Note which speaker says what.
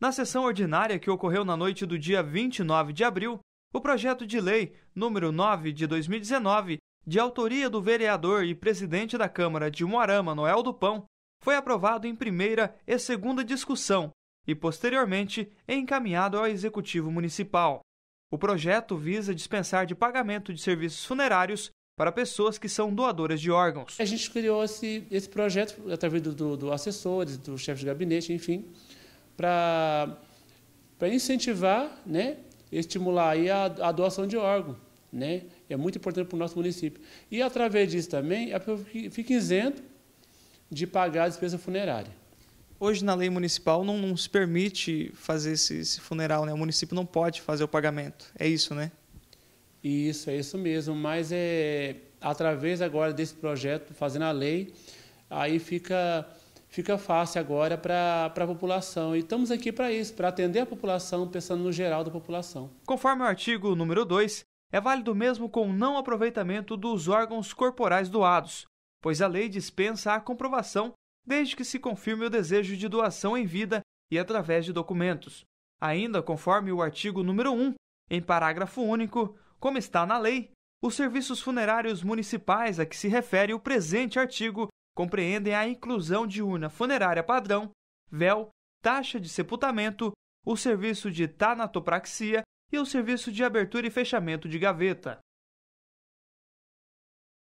Speaker 1: Na sessão ordinária que ocorreu na noite do dia 29 de abril, o projeto de lei número 9 de 2019, de autoria do vereador e presidente da Câmara de Moarama, Noel do Pão, foi aprovado em primeira e segunda discussão e posteriormente encaminhado ao executivo municipal. O projeto visa dispensar de pagamento de serviços funerários para pessoas que são doadoras de órgãos.
Speaker 2: A gente criou esse, esse projeto através dos do, do assessores, do chefe de gabinete, enfim, para incentivar, né, estimular aí a, a doação de órgão. Né? É muito importante para o nosso município. E através disso também, a pessoa fica isento de pagar a despesa funerária. Hoje, na lei municipal, não, não se permite
Speaker 3: fazer esse, esse, funeral, né? O município não pode fazer o pagamento. É isso, né?
Speaker 2: Isso, é isso mesmo. Mas é através agora desse projeto, fazendo a lei, aí fica fica fácil agora para a população. E estamos aqui para isso, para atender a população, pensando no geral da população. Conforme o artigo número 2, é
Speaker 1: válido mesmo com o não aproveitamento dos órgãos corporais doados, pois a lei dispensa a comprovação desde que se confirme o desejo de doação em vida e através de documentos. Ainda conforme o artigo número 1, em parágrafo único, como está na lei, os serviços funerários municipais a que se refere o presente artigo compreendem a inclusão de urna funerária padrão, véu, taxa de sepultamento, o serviço de tanatopraxia e o serviço de abertura e fechamento de gaveta.